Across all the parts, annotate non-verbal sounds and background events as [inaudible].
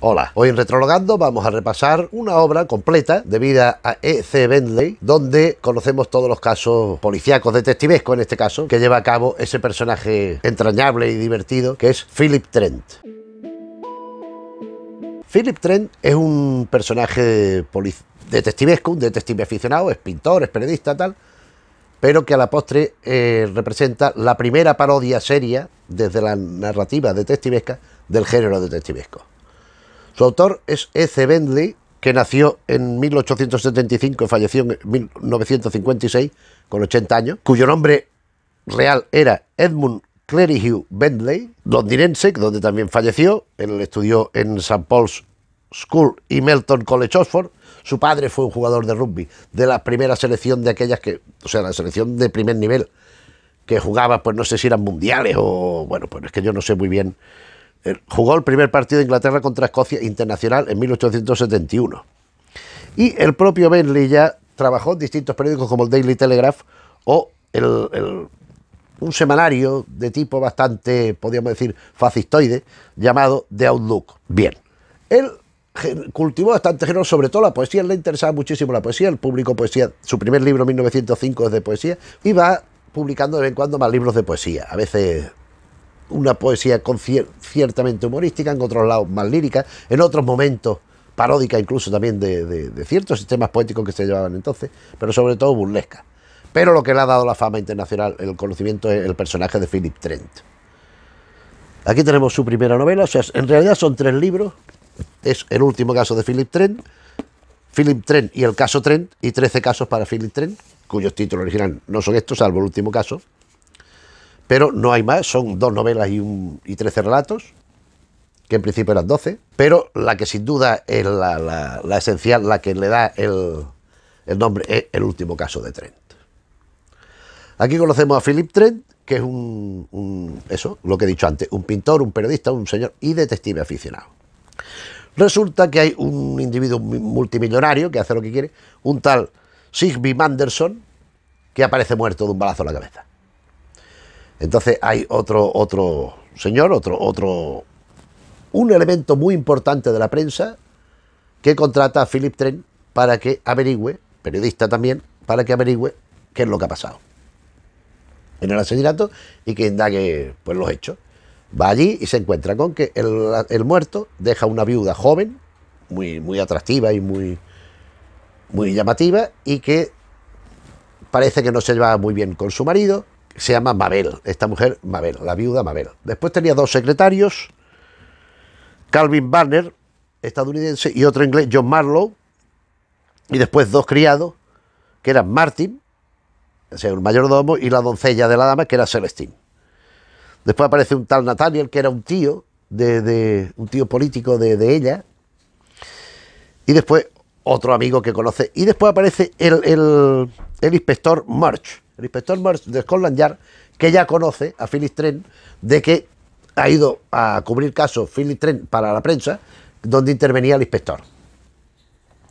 Hola, hoy en Retrologando vamos a repasar una obra completa debida a E.C. Bentley, donde conocemos todos los casos policíacos, detectivescos en este caso, que lleva a cabo ese personaje entrañable y divertido que es Philip Trent. Philip Trent es un personaje detectivesco, un detective aficionado, es pintor, es periodista, tal, pero que a la postre eh, representa la primera parodia seria desde la narrativa de detectivesca del género detectivesco. Su autor es E. Bentley, que nació en 1875 y falleció en 1956, con 80 años, cuyo nombre real era Edmund Clerihue Bentley, londinense, donde también falleció. Él estudió en St. Paul's School y Melton College Oxford. Su padre fue un jugador de rugby de la primera selección de aquellas que, o sea, la selección de primer nivel que jugaba, pues no sé si eran mundiales o, bueno, pues es que yo no sé muy bien eh, jugó el primer partido de Inglaterra contra Escocia internacional en 1871. Y el propio Bentley ya trabajó en distintos periódicos como el Daily Telegraph o un semanario de tipo bastante, podríamos decir, fascistoide, llamado The Outlook. Bien, él cultivó bastante género, sobre todo la poesía, le interesaba muchísimo la poesía, el público poesía, su primer libro 1905 es de poesía, y va publicando de vez en cuando más libros de poesía, a veces una poesía ciertamente humorística, en otros lados más lírica, en otros momentos paródica incluso también de, ciertos sistemas poéticos que se llevaban entonces, pero sobre todo burlesca. Pero lo que le ha dado la fama internacional, el conocimiento, es el personaje de Philip Trent. Aquí tenemos su primera novela, o sea, en realidad son tres libros. Es el último caso de Philip Trent, Philip Trent y el caso Trent, y trece casos para Philip Trent, cuyos títulos originales no son estos, salvo el último caso, pero no hay más, son dos novelas y, un, 13 relatos, que en principio eran 12, pero la que sin duda es la, esencial, la que le da el, nombre, es el último caso de Trent. Aquí conocemos a Philip Trent, que es un, un, eso, lo que he dicho antes, un pintor, un periodista, un señor y detective aficionado. Resulta que hay un individuo multimillonario que hace lo que quiere, un tal Sigby Manderson, que aparece muerto de un balazo en la cabeza. Entonces hay otro, otro señor, otro, otro, un elemento muy importante de la prensa que contrata a Philip Trent para que averigüe, periodista también, para que averigüe qué es lo que ha pasado en el asesinato y que indague pues, los hechos. Va allí y se encuentra con que el, muerto deja una viuda joven, muy, muy atractiva y muy, muy llamativa, y que parece que no se lleva muy bien con su marido, se llama Mabel, esta mujer Mabel, la viuda Mabel. Después tenía dos secretarios, Calvin Banner, estadounidense, y otro inglés, John Marlowe, y después dos criados, que eran Martin, el mayordomo, y la doncella de la dama, que era Celestine. Después aparece un tal Nathaniel, que era un tío, de, un tío político de, de, ella, y después otro amigo que conoce, y después aparece el, el, el inspector March, el inspector de Scotland Yard, que ya conoce a Phyllis Trent de que ha ido a cubrir casos Phyllis Trent para la prensa, donde intervenía el inspector.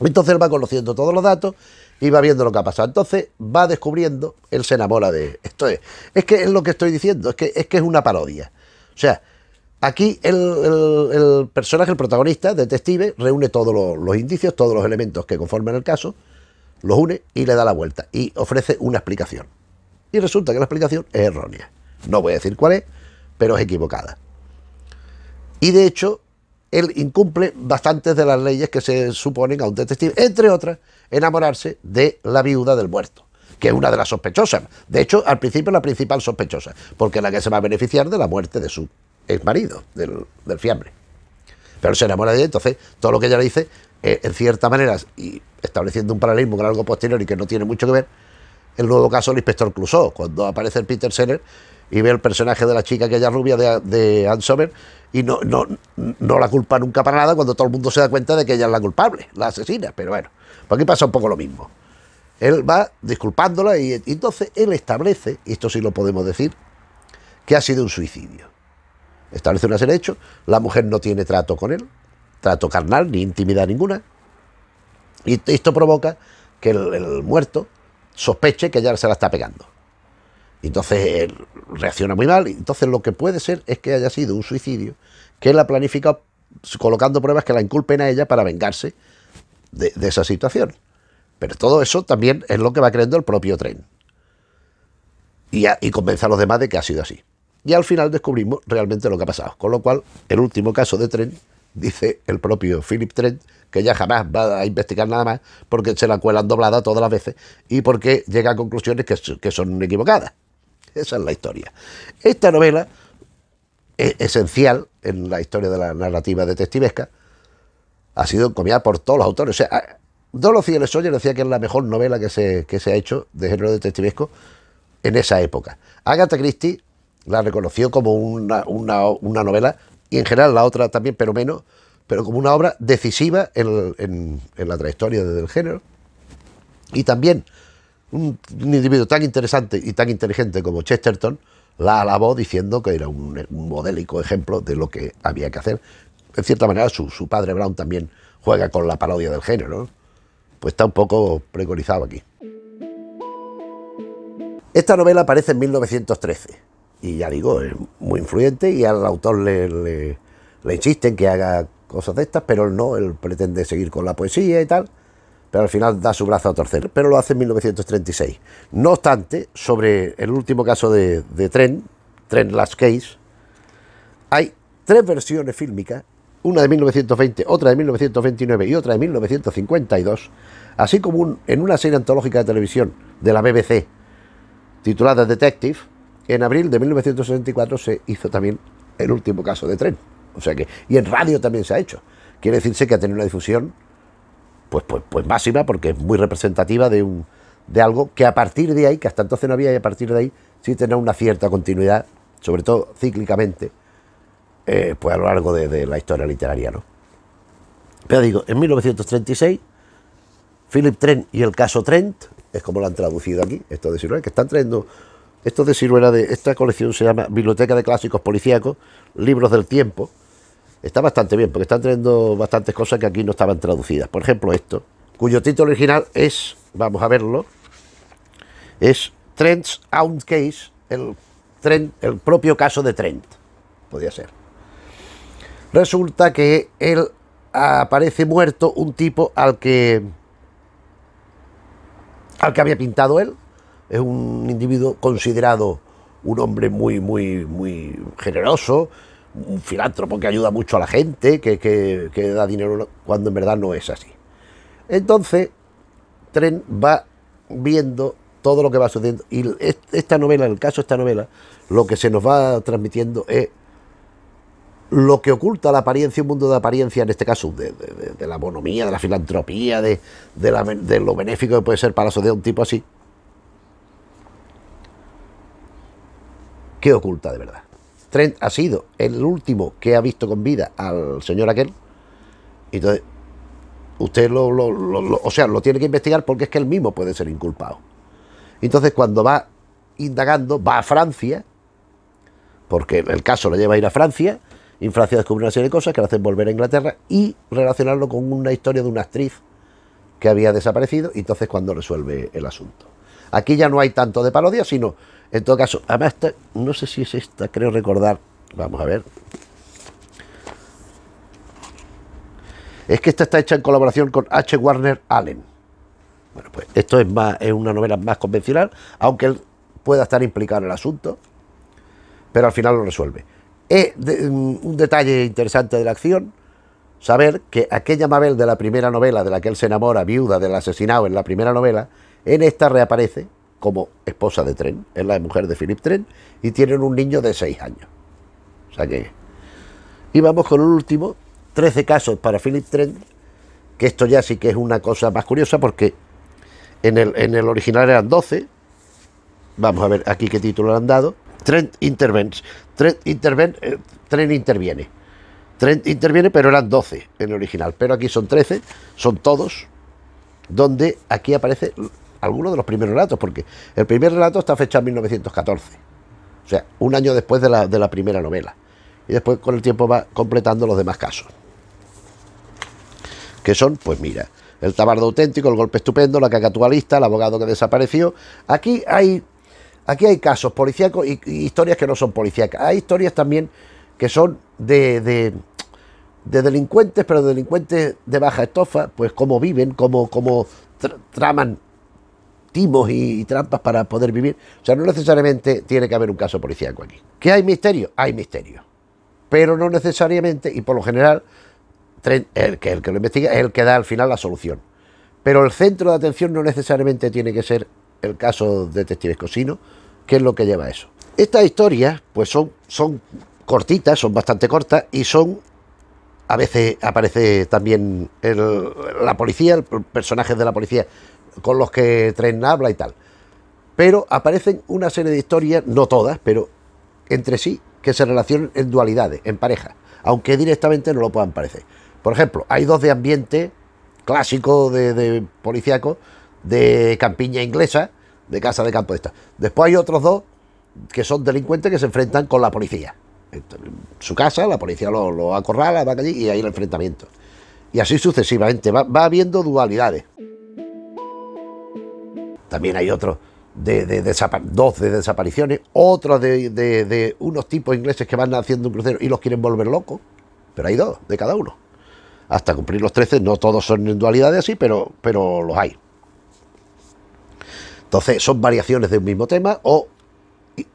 Entonces él va conociendo todos los datos y va viendo lo que ha pasado. Entonces va descubriendo, él se enamora de esto. Es, que es lo que estoy diciendo, es que es, que es una parodia. O sea, aquí el, personaje, el protagonista, detective, reúne todos los indicios, todos los elementos que conforman el caso lo une y le da la vuelta y ofrece una explicación. Y resulta que la explicación es errónea. No voy a decir cuál es, pero es equivocada. Y de hecho, él incumple bastantes de las leyes que se suponen a un detective, entre otras, enamorarse de la viuda del muerto, que es una de las sospechosas. De hecho, al principio la principal sospechosa, porque es la que se va a beneficiar de la muerte de su ex marido, del, del fiambre. Pero se enamora de ella, entonces todo lo que ella le dice eh, en cierta manera, y estableciendo un paralelismo con algo posterior y que no tiene mucho que ver, el nuevo caso del inspector Clouseau, cuando aparece el Peter Seller y ve el personaje de la chica que rubia de, de y no, no, la culpa nunca para nada cuando todo el mundo se da cuenta de que ella es la culpable, la asesina. Pero bueno, aquí pasa un poco lo mismo. Él va disculpándola y, entonces él establece, y esto sí lo podemos decir, que ha sido un suicidio. Establece una serie la mujer no tiene trato con él, trato carnal, ni intimidad ninguna. Y esto provoca que el, muerto sospeche que ya se la está pegando. Entonces eh, reacciona muy mal. Entonces lo que puede ser es que haya sido un suicidio que la planifica colocando pruebas que la inculpen a ella para vengarse de, esa situación. Pero todo eso también es lo que va creyendo el propio tren. Y, y convence a los demás de que ha sido así. Y al final descubrimos realmente lo que ha pasado. Con lo cual, el último caso de tren dice el propio Philip Trent, que ya jamás va a investigar nada más porque se la cuelan doblada todas las veces y porque llega a conclusiones que, que son equivocadas. Esa es la historia. Esta novela es esencial en la historia de la narrativa detectivesca. Ha sido encomiada por todos los autores. O sea, Dorothy L. decía que es la mejor novela que se, que se ha hecho de género detectivesco en esa época. Agatha Christie la reconoció como una novela y en general la otra también, pero menos, pero como una obra decisiva en, la trayectoria del género. Y también un, individuo tan interesante y tan inteligente como Chesterton la alabó diciendo que era un, modélico ejemplo de lo que había que hacer. En cierta manera, su, su padre Brown también juega con la parodia del género, pues está un poco preconizado aquí. Esta novela aparece en 1913 y ya digo, es muy influyente y al autor le, le, le, insisten que haga cosas de estas, pero él no, él pretende seguir con la poesía y tal, pero al final da su brazo a torcer, pero lo hace en 1936. No obstante, sobre el último caso de, de Tren, Tren Last Case, hay tres versiones fílmicas, una de 1920, otra de 1929 y otra de 1952, así como en una serie antológica de televisión de la BBC titulada Detective, en abril de 1964 se hizo también el último caso de Trent. O sea que, y en radio también se ha hecho. Quiere decirse que ha tenido una difusión pues, pues, pues máxima porque es muy representativa de, un, de algo que a partir de ahí, que hasta entonces no había y a partir de ahí sí tenía una cierta continuidad, sobre todo cíclicamente, eh, pues a lo largo de, la historia literaria. ¿no? Pero digo, en 1936, Philip Trent y el caso Trent, es como lo han traducido aquí, esto de que están trayendo esto de Siruela, de, esta colección se llama Biblioteca de Clásicos Policíacos, Libros del Tiempo. Está bastante bien, porque están trayendo bastantes cosas que aquí no estaban traducidas. Por ejemplo, esto, cuyo título original es, vamos a verlo, es Trent's Own Case, el, el propio caso de Trent, podía ser. Resulta que él aparece muerto un tipo al que al que había pintado él, es un individuo considerado un hombre muy, muy, muy generoso, un filántropo que ayuda mucho a la gente, que, que, da dinero cuando en verdad no es así. Entonces, Tren va viendo todo lo que va sucediendo y esta novela, en el caso de esta novela, lo que se nos va transmitiendo es lo que oculta la apariencia, un mundo de apariencia, en este caso, de, la bonomía, de la filantropía, de, de, lo benéfico que puede ser para la sociedad un tipo así, ¿Qué oculta de verdad? Trent ha sido el último que ha visto con vida al señor aquel. Entonces, usted lo, o sea, lo tiene que investigar porque es que él mismo puede ser inculpado. Entonces, cuando va indagando, va a Francia, porque el caso lo lleva a ir a Francia, y en Francia descubre una serie de cosas que lo hacen volver a Inglaterra y relacionarlo con una historia de una actriz que había desaparecido, y entonces cuando resuelve el asunto. Aquí ya no hay tanto de parodia, sino en todo caso, además esta, no sé si es esta, creo recordar. Vamos a ver. Es que esta está hecha en colaboración con H. Warner Allen. Bueno, pues esto es, más, es una novela más convencional, aunque él pueda estar implicado en el asunto, pero al final lo resuelve. Es mm, un detalle interesante de la acción, saber que aquella Mabel de la primera novela, de la que él se enamora, viuda del asesinado en la primera novela, en esta reaparece como esposa de Tren, es la mujer de Philip Tren, y tienen un niño de 6 años. O sea que. Y vamos con el último, 13 casos para Philip Tren, que esto ya sí que es una cosa más curiosa porque en el, en el original eran 12. Vamos a ver aquí qué título le han dado. Trent intervenes. Trent interven, eh, Trent interviene. Trent interviene, pero eran 12 en el original. Pero aquí son 13, son todos, donde aquí aparece algunos de los primeros relatos, porque el primer relato está fechado en 1914, o sea, un año después de la, primera novela, y después con el tiempo va completando los demás casos, que son, pues mira, el tabardo auténtico, el golpe estupendo, la cacatualista, el abogado que desapareció, aquí hay, aquí hay casos policíacos y, historias que no son policíacas, hay historias también que son de, de delincuentes, pero delincuentes de baja estofa, pues cómo viven, cómo, cómo traman timos y, trampas para poder vivir. O sea, no necesariamente tiene que haber un caso policíaco aquí. ¿Qué hay misterio? Hay misterio. Pero no necesariamente, y por lo general, el que, el que lo investiga es el que da al final la solución. Pero el centro de atención no necesariamente tiene que ser el caso detectives sino que es lo que lleva a eso. Estas historias, pues son, son cortitas, son bastante cortas y son a veces aparece también la policía, el personaje de la policía con los que Tren habla y tal. Pero aparecen una serie de historias, no todas, pero entre sí, que se relacionan en dualidades, en pareja... aunque directamente no lo puedan parecer. Por ejemplo, hay dos de ambiente clásico de, policíaco, de campiña inglesa, de casa de campo de esta. Después hay otros dos que son delincuentes que se enfrentan con la policía. su casa, la policía lo, lo acorrala, va allí y hay el enfrentamiento. Y así sucesivamente, va, va habiendo dualidades. También hay otros de, dos de desapariciones, otros de, unos tipos ingleses que van haciendo un crucero y los quieren volver locos. Pero hay dos de cada uno. Hasta cumplir los 13, no todos son en dualidades así, pero, pero los hay. Entonces, son variaciones de un mismo tema o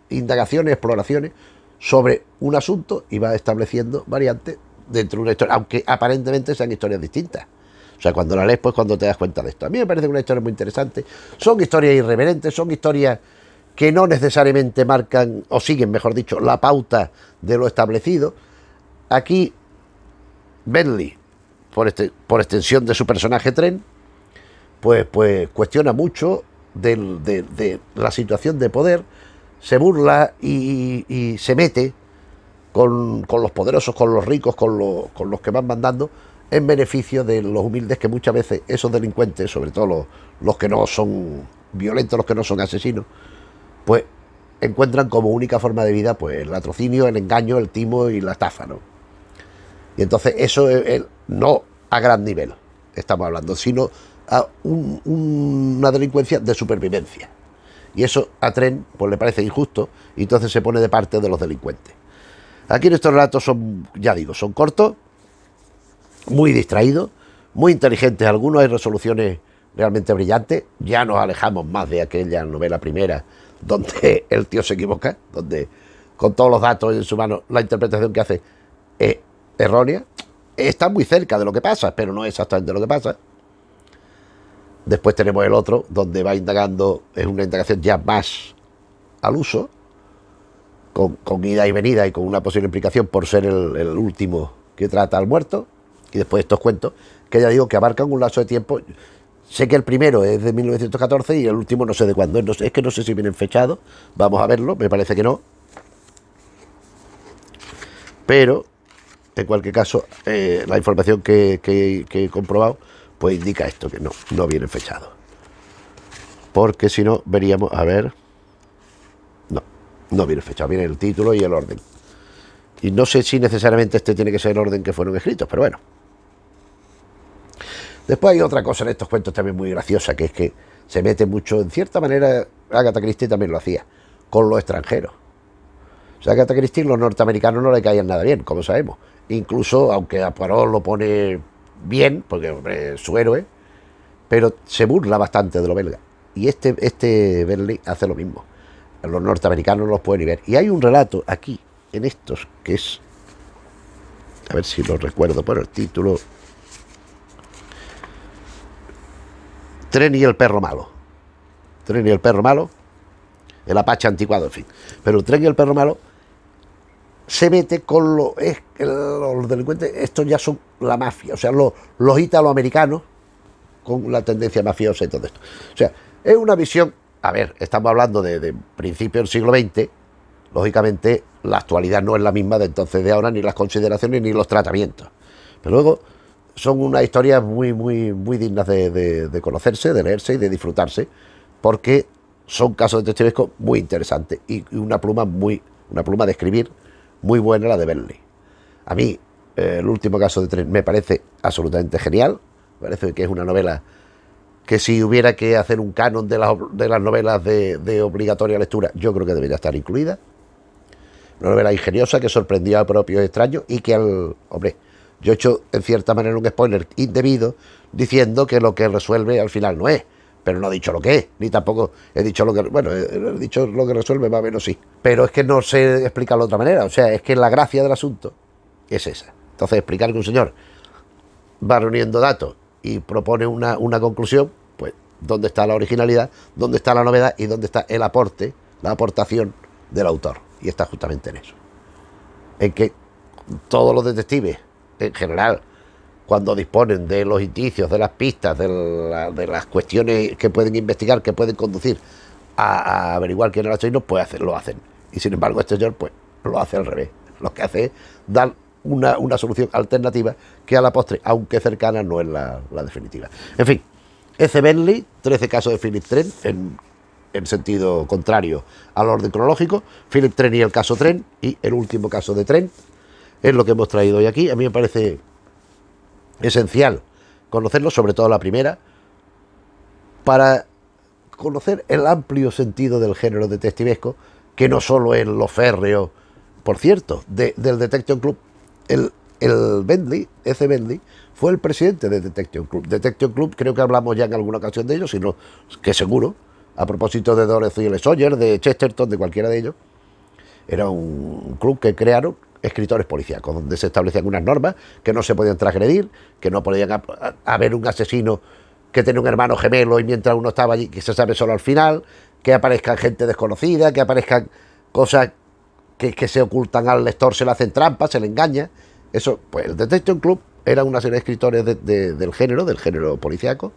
indagaciones, exploraciones sobre un asunto y va estableciendo variantes dentro de una historia, aunque aparentemente sean historias distintas. O sea, cuando la lees, pues cuando te das cuenta de esto. A mí me parece una historia muy interesante. Son historias irreverentes, son historias que no necesariamente marcan, o siguen, mejor dicho, la pauta de lo establecido. Aquí, Bentley, por, este, extensión de su personaje tren, pues, pues cuestiona mucho de, la situación de poder, se burla y, se mete con, los poderosos, con los ricos, con, con los que van mandando, en beneficio de los humildes que muchas veces esos delincuentes, sobre todo los, que no son violentos, los que no son asesinos, pues encuentran como única forma de vida pues el latrocinio, el engaño, el timo y la estafa, Y entonces eso no a gran nivel estamos hablando, sino a una delincuencia de supervivencia. Y eso a Tren pues le parece injusto y entonces se pone de parte de los delincuentes. Aquí estos relatos son, ya digo, son cortos, muy distraído, muy inteligente... algunos, hay resoluciones realmente brillantes, ya nos alejamos más de aquella novela primera donde [laughs] el tío se equivoca, donde con todos los datos en su mano la interpretación que hace es errónea, está muy cerca de lo que pasa, pero no es exactamente lo que pasa. Después tenemos el otro, donde va indagando, es una indagación ya más al uso, con, ida y venida y con una posible implicación por ser el, el último que trata al muerto y después estos cuentos, que ya digo que abarcan un lazo de tiempo. Sé que el primero es de 1914 y el último no sé de cuándo. es que no sé si vienen fechados. Vamos a verlo, me parece que no. Pero, en cualquier caso, eh, la información que, he comprobado, pues indica esto, que no, no vienen fechados. Porque si no, veríamos, a ver. No, no viene fechado, viene el título y el orden. Y no sé si necesariamente este tiene que ser el orden que fueron escritos, pero bueno. Después hay otra cosa en estos cuentos también muy graciosa, que es que se mete mucho, en cierta manera, Agatha Christie también lo hacía, con los extranjeros. O sea, Agatha Christie los norteamericanos no le caían nada bien, como sabemos. Incluso, aunque a Poirot lo pone bien, porque es su héroe, pero se burla bastante de lo belga. Y este, este hace lo mismo. Los norteamericanos no los pueden ver. Y hay un relato aquí, en estos, que es... A ver si lo recuerdo por el título. Tren y el perro malo. Tren y el perro malo. El Apache anticuado, en fin. Pero Tren y el perro malo se mete con lo, los delincuentes. Estos ya son la mafia. O sea, los, los italoamericanos con la tendencia mafiosa y todo esto. O sea, es una visión. A ver, estamos hablando de, de principios del siglo XX. Lógicamente, la actualidad no es la misma de entonces de ahora, ni las consideraciones ni los tratamientos. Pero luego son unas historias muy, muy, muy dignas de, conocerse, de leerse y de disfrutarse, porque son casos de detectivescos muy interesantes y una pluma muy, una pluma de escribir muy buena la de Bentley. A mí, eh, el último caso de tres me parece absolutamente genial, me parece que es una novela que si hubiera que hacer un canon de las, de las novelas de, de, obligatoria lectura, yo creo que debería estar incluida. Una novela ingeniosa que sorprendió a propio extraño y que al, hombre, yo he hecho, en cierta manera, un spoiler indebido diciendo que lo que resuelve al final no es. Pero no he dicho lo que es, ni tampoco he dicho lo que. Bueno, he dicho lo que resuelve, más o menos sí. Pero es que no se explica de otra manera. O sea, es que la gracia del asunto es esa. Entonces, explicar que un señor va reuniendo datos y propone una, una conclusión, pues, ¿dónde está la originalidad? ¿Dónde está la novedad? ¿Y dónde está el aporte, la aportación del autor? Y está justamente en eso. En que todos los detectives en general, cuando disponen de los indicios, de las pistas, de, las cuestiones que pueden investigar, que pueden conducir a, averiguar quién era el asesino, pues hacen, lo hacen. Y sin embargo, este señor pues lo hace al revés. Lo que hace es dar una, solución alternativa que a la postre, aunque cercana, no es la, definitiva. En fin, ese Bentley, 13 casos de Philip Trent en, en sentido contrario al orden cronológico, Philip Trent y el caso Trent, y el último caso de Trent, es lo que hemos traído hoy aquí. A mí me parece esencial conocerlo, sobre todo la primera, para conocer el amplio sentido del género detectivesco, que no solo es lo férreo, por cierto, del Detection Club. El, el Bentley, ese Bentley, fue el presidente del Detection Club. Detection Club, creo que hablamos ya en alguna ocasión de ellos, sino que seguro, a propósito de y L. Sawyer, de Chesterton, de cualquiera de ellos, era un club que crearon escritores policíacos, donde se establecían unas normas que no se podían transgredir, que no podían haber un asesino que tenía un hermano gemelo y mientras uno estaba allí, que se sabe solo al final, que aparezcan gente desconocida, que aparezcan cosas que, se ocultan al lector, se le hacen trampas, se le engaña. Eso, pues el Detection Club era una serie de escritores del género, del género policíaco,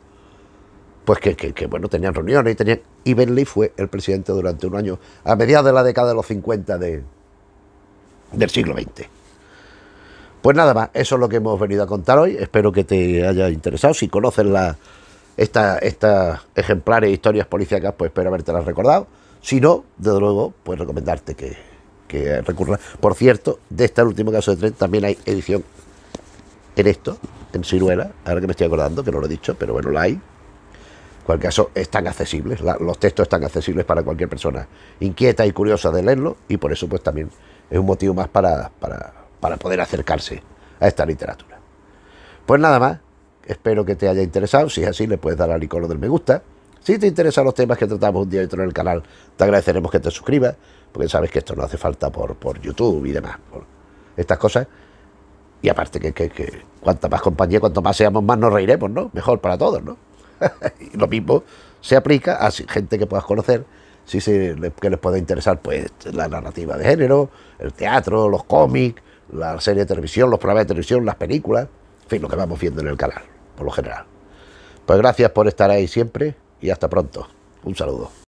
pues que, bueno, tenían reuniones y tenían... Y Ben Lee fue el presidente durante un año, a mediados de la década de los 50 de, del siglo XX. Pues nada más, eso es lo que hemos venido a contar hoy. Espero que te haya interesado. Si conoces la... estas esta ejemplares e historias policíacas, pues espero las recordado. Si no, desde luego, pues recomendarte que, que recurra. Por cierto, de este último caso de tren también hay edición en esto, en Ciruela, ahora que me estoy acordando, que no lo he dicho, pero bueno, la hay. En cualquier caso, están accesibles, los textos están accesibles para cualquier persona inquieta y curiosa de leerlo, y por eso, pues también es un motivo más para, para, poder acercarse a esta literatura. Pues nada más, espero que te haya interesado, si es así le puedes dar al icono del me gusta. Si te interesan los temas que tratamos un día y otro en el canal, te agradeceremos que te suscribas, porque sabes que esto no hace falta por, YouTube y demás, por estas cosas. Y aparte que, que, que cuanta más compañía, cuanto más seamos, más nos reiremos, ¿no? Mejor para todos, ¿no? [laughs] y lo mismo se aplica a gente que puedas conocer sí que les pueda interesar pues la narrativa de género, el teatro, los cómics, la serie de televisión, los programas de televisión, las películas, en fin, lo que vamos viendo en el canal, por lo general. Pues gracias por estar ahí siempre y hasta pronto. Un saludo.